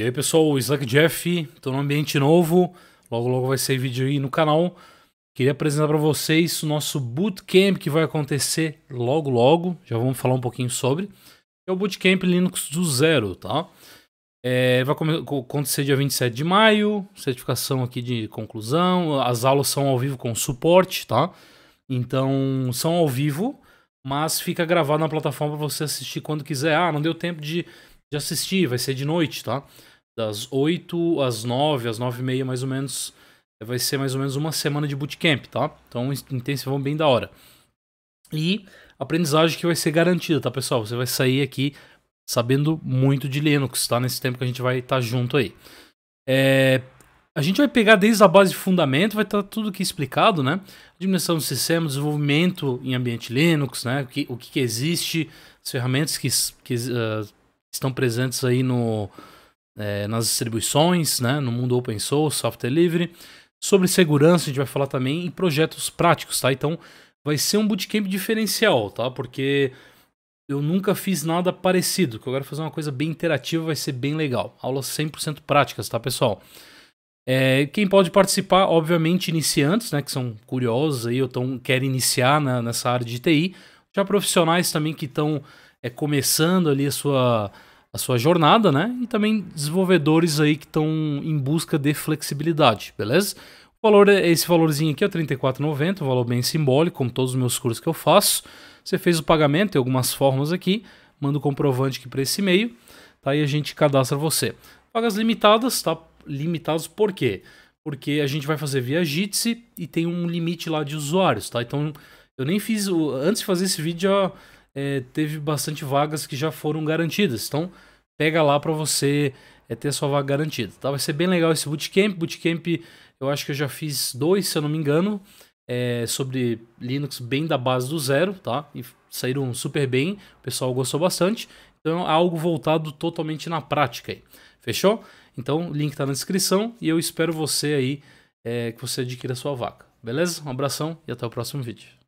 E aí, pessoal, Slack Jeff, tô num ambiente novo, logo logo vai sair vídeo aí no canal. Queria apresentar para vocês o nosso bootcamp que vai acontecer logo logo, já vamos falar um pouquinho sobre. É o bootcamp Linux do zero, tá? É, vai acontecer dia 27 de maio, certificação aqui de conclusão, as aulas são ao vivo com suporte, tá? Então, são ao vivo, mas fica gravado na plataforma para você assistir quando quiser. Ah, não deu tempo de, de assistir, vai ser de noite, tá? das 8 às 9, às 9 e meia mais ou menos, eh, vai ser mais ou menos uma semana de bootcamp, tá? Então, intensivão bem da hora. E aprendizagem que vai ser garantida, tá, pessoal? Você vai sair aqui sabendo muito de Linux, tá? Nesse tempo que a gente vai estar tá junto aí. É, a gente vai pegar desde a base de fundamento, vai estar tá tudo aqui explicado, né? Administração do sistema, desenvolvimento em ambiente Linux, né? O que, o que existe, as ferramentas que, que uh, estão presentes aí no, é, nas distribuições, né, no mundo open source, software livre. Sobre segurança a gente vai falar também e projetos práticos, tá? Então vai ser um bootcamp diferencial, tá? Porque eu nunca fiz nada parecido, que eu quero fazer uma coisa bem interativa, vai ser bem legal. Aulas 100% práticas, tá, pessoal? É, quem pode participar, obviamente, iniciantes, né, que são curiosos aí, ou tão, querem iniciar na, nessa área de TI, já profissionais também que estão é, começando ali a sua a sua jornada, né? E também desenvolvedores aí que estão em busca de flexibilidade, beleza? O valor é esse valorzinho aqui, é 34,90, um valor bem simbólico, como todos os meus cursos que eu faço. Você fez o pagamento, tem algumas formas aqui, manda o comprovante aqui para esse e-mail, tá? E a gente cadastra você. Vagas limitadas, tá? Limitados por quê? Porque a gente vai fazer via Jitsi e tem um limite lá de usuários, tá? Então, eu nem fiz, o... antes de fazer esse vídeo, já é, teve bastante vagas que já foram garantidas. Então, pega lá para você é, ter a sua vaga garantida. Tá? Vai ser bem legal esse bootcamp. Bootcamp, eu acho que eu já fiz dois, se eu não me engano, é, sobre Linux bem da base do zero, tá? E saíram super bem, o pessoal gostou bastante. Então, é algo voltado totalmente na prática aí. Fechou? Então, o link tá na descrição e eu espero você aí é, que você adquira sua vaca. Beleza? Um abração e até o próximo vídeo.